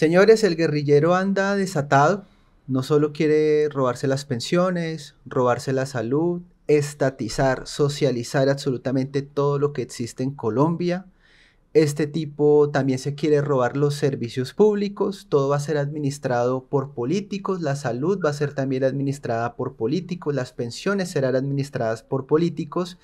Señores, el guerrillero anda desatado, no solo quiere robarse las pensiones, robarse la salud, estatizar, socializar absolutamente todo lo que existe en Colombia. Este tipo también se quiere robar los servicios públicos, todo va a ser administrado por políticos, la salud va a ser también administrada por políticos, las pensiones serán administradas por políticos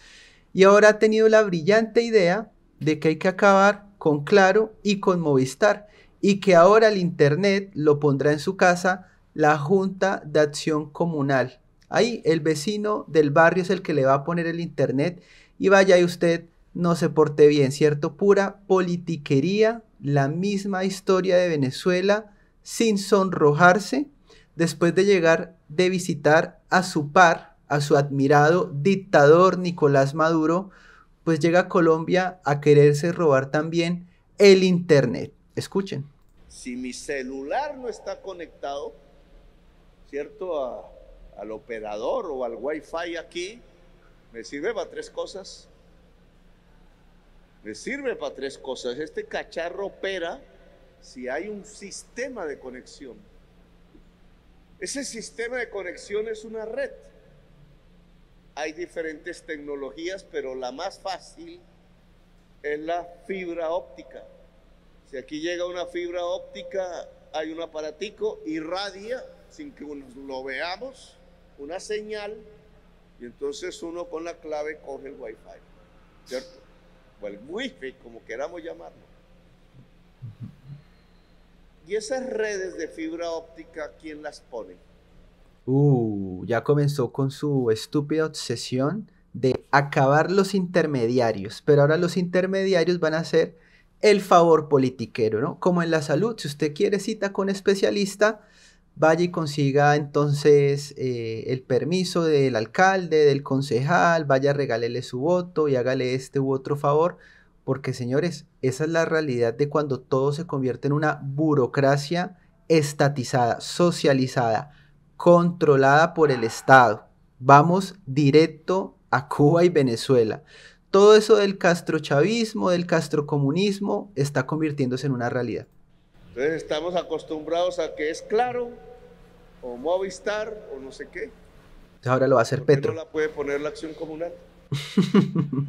y ahora ha tenido la brillante idea de que hay que acabar con Claro y con Movistar y que ahora el Internet lo pondrá en su casa la Junta de Acción Comunal. Ahí el vecino del barrio es el que le va a poner el Internet y vaya y usted no se porte bien, ¿cierto? Pura politiquería, la misma historia de Venezuela, sin sonrojarse, después de llegar de visitar a su par, a su admirado dictador Nicolás Maduro, pues llega a Colombia a quererse robar también el Internet. Escuchen. Si mi celular no está conectado, ¿cierto? al operador o al wifi aquí, me sirve para tres cosas. Me sirve para tres cosas. Este cacharro opera si hay un sistema de conexión. Ese sistema de conexión es una red. Hay diferentes tecnologías, pero la más fácil es la fibra óptica. Si aquí llega una fibra óptica, hay un aparatico, radia, sin que uno lo veamos, una señal, y entonces uno con la clave coge el Wi-Fi, ¿cierto? O el Wi-Fi, como queramos llamarlo. ¿Y esas redes de fibra óptica, quién las pone? Uh, ya comenzó con su estúpida obsesión de acabar los intermediarios, pero ahora los intermediarios van a ser el favor politiquero, ¿no? Como en la salud, si usted quiere cita con especialista, vaya y consiga entonces eh, el permiso del alcalde, del concejal, vaya, regálele su voto y hágale este u otro favor, porque señores, esa es la realidad de cuando todo se convierte en una burocracia estatizada, socializada, controlada por el Estado. Vamos directo a Cuba y Venezuela todo eso del castrochavismo, del castrocomunismo, está convirtiéndose en una realidad. Entonces estamos acostumbrados a que es claro, o Movistar, o no sé qué. ahora lo va a hacer ¿Por Petro. Qué no la puede poner la acción comunal.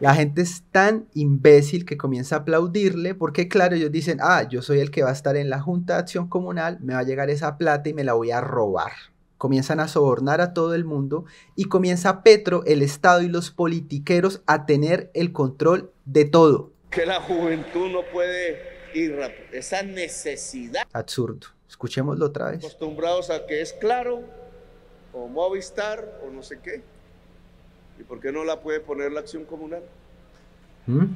la gente es tan imbécil que comienza a aplaudirle porque claro, ellos dicen, ah, yo soy el que va a estar en la Junta de Acción Comunal, me va a llegar esa plata y me la voy a robar comienzan a sobornar a todo el mundo y comienza Petro, el Estado y los politiqueros a tener el control de todo. Que la juventud no puede ir rápido. Esa necesidad. Absurdo. Escuchémoslo otra vez. Acostumbrados a que es claro, o Movistar, o no sé qué. ¿Y por qué no la puede poner la acción comunal? ¿Mm?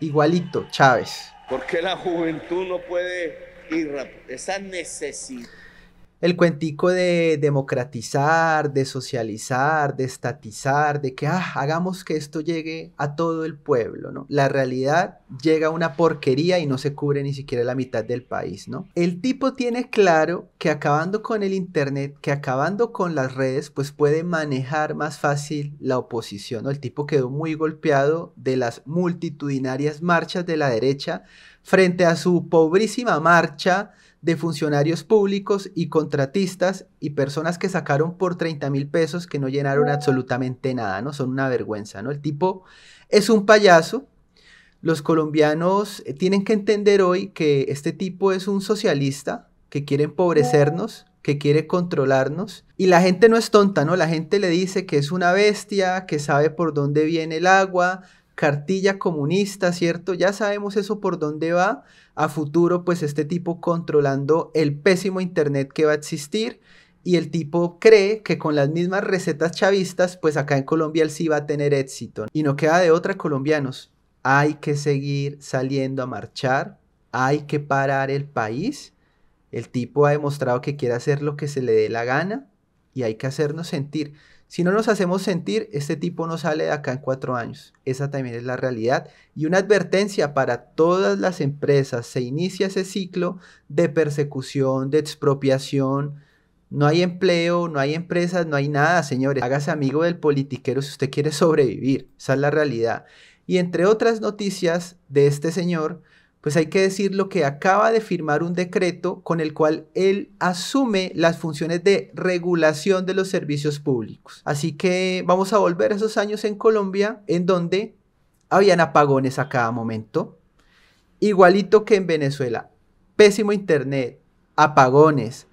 Igualito, Chávez. ¿Por qué la juventud no puede ir rápido? Esa necesidad el cuentico de democratizar, de socializar, de estatizar, de que ah, hagamos que esto llegue a todo el pueblo, ¿no? La realidad llega a una porquería y no se cubre ni siquiera la mitad del país, ¿no? El tipo tiene claro que acabando con el internet, que acabando con las redes, pues puede manejar más fácil la oposición, El tipo quedó muy golpeado de las multitudinarias marchas de la derecha frente a su pobrísima marcha de funcionarios públicos y contratistas y personas que sacaron por 30 mil pesos que no llenaron absolutamente nada, ¿no? Son una vergüenza, ¿no? El tipo es un payaso. Los colombianos eh, tienen que entender hoy que este tipo es un socialista que quiere empobrecernos, que quiere controlarnos. Y la gente no es tonta, ¿no? La gente le dice que es una bestia, que sabe por dónde viene el agua, cartilla comunista, ¿cierto? Ya sabemos eso por dónde va a futuro, pues este tipo controlando el pésimo Internet que va a existir y el tipo cree que con las mismas recetas chavistas, pues acá en Colombia él sí va a tener éxito. Y no queda de otra, colombianos. Hay que seguir saliendo a marchar, hay que parar el país. El tipo ha demostrado que quiere hacer lo que se le dé la gana y hay que hacernos sentir. Si no nos hacemos sentir, este tipo no sale de acá en cuatro años. Esa también es la realidad. Y una advertencia para todas las empresas. Se inicia ese ciclo de persecución, de expropiación. No hay empleo, no hay empresas, no hay nada, señores. Hágase amigo del politiquero si usted quiere sobrevivir. Esa es la realidad. Y entre otras noticias de este señor, pues hay que decir lo que acaba de firmar un decreto con el cual él asume las funciones de regulación de los servicios públicos. Así que vamos a volver a esos años en Colombia en donde habían apagones a cada momento, igualito que en Venezuela. Pésimo internet, apagones,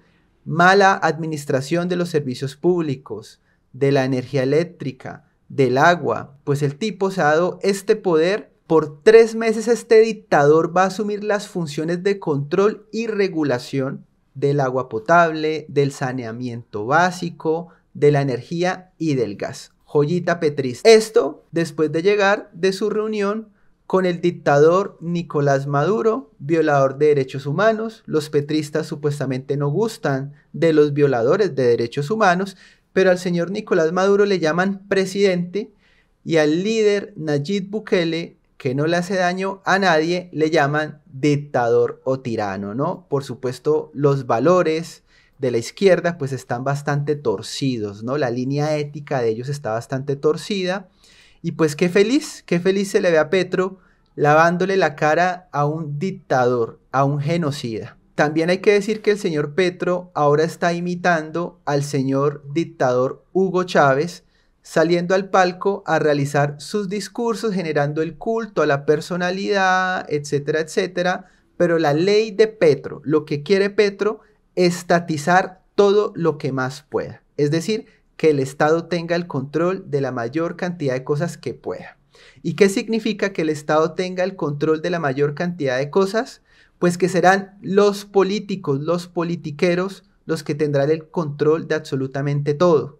mala administración de los servicios públicos, de la energía eléctrica, del agua, pues el tipo se ha dado este poder por tres meses este dictador va a asumir las funciones de control y regulación del agua potable, del saneamiento básico, de la energía y del gas. Joyita petrista. Esto después de llegar de su reunión con el dictador Nicolás Maduro, violador de derechos humanos. Los petristas supuestamente no gustan de los violadores de derechos humanos, pero al señor Nicolás Maduro le llaman presidente y al líder Nayib Bukele que no le hace daño a nadie, le llaman dictador o tirano, ¿no? Por supuesto, los valores de la izquierda pues están bastante torcidos, ¿no? La línea ética de ellos está bastante torcida. Y pues qué feliz, qué feliz se le ve a Petro lavándole la cara a un dictador, a un genocida. También hay que decir que el señor Petro ahora está imitando al señor dictador Hugo Chávez, saliendo al palco a realizar sus discursos, generando el culto a la personalidad, etcétera, etcétera. Pero la ley de Petro, lo que quiere Petro, estatizar todo lo que más pueda. Es decir, que el Estado tenga el control de la mayor cantidad de cosas que pueda. ¿Y qué significa que el Estado tenga el control de la mayor cantidad de cosas? Pues que serán los políticos, los politiqueros, los que tendrán el control de absolutamente todo.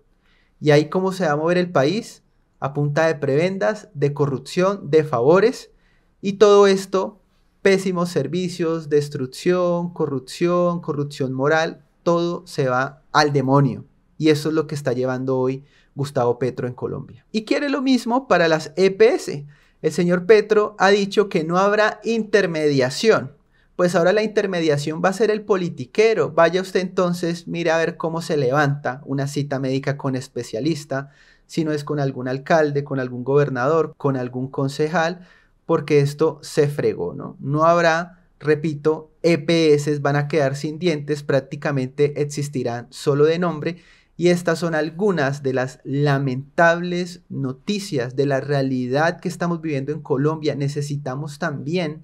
Y ahí cómo se va a mover el país a punta de prebendas, de corrupción, de favores y todo esto, pésimos servicios, destrucción, corrupción, corrupción moral, todo se va al demonio. Y eso es lo que está llevando hoy Gustavo Petro en Colombia. Y quiere lo mismo para las EPS. El señor Petro ha dicho que no habrá intermediación pues ahora la intermediación va a ser el politiquero. Vaya usted entonces, mire a ver cómo se levanta una cita médica con especialista, si no es con algún alcalde, con algún gobernador, con algún concejal, porque esto se fregó, ¿no? No habrá, repito, EPS van a quedar sin dientes, prácticamente existirán solo de nombre. Y estas son algunas de las lamentables noticias de la realidad que estamos viviendo en Colombia. Necesitamos también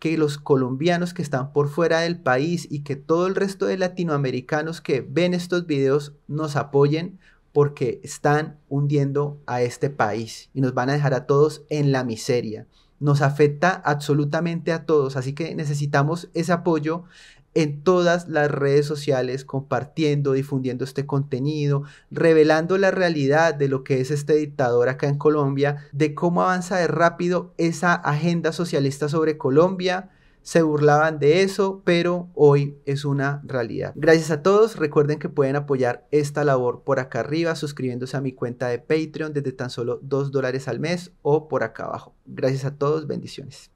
que los colombianos que están por fuera del país y que todo el resto de latinoamericanos que ven estos videos nos apoyen porque están hundiendo a este país y nos van a dejar a todos en la miseria. Nos afecta absolutamente a todos, así que necesitamos ese apoyo en todas las redes sociales compartiendo, difundiendo este contenido, revelando la realidad de lo que es este dictador acá en Colombia, de cómo avanza de rápido esa agenda socialista sobre Colombia. Se burlaban de eso, pero hoy es una realidad. Gracias a todos. Recuerden que pueden apoyar esta labor por acá arriba, suscribiéndose a mi cuenta de Patreon desde tan solo 2 dólares al mes o por acá abajo. Gracias a todos. Bendiciones.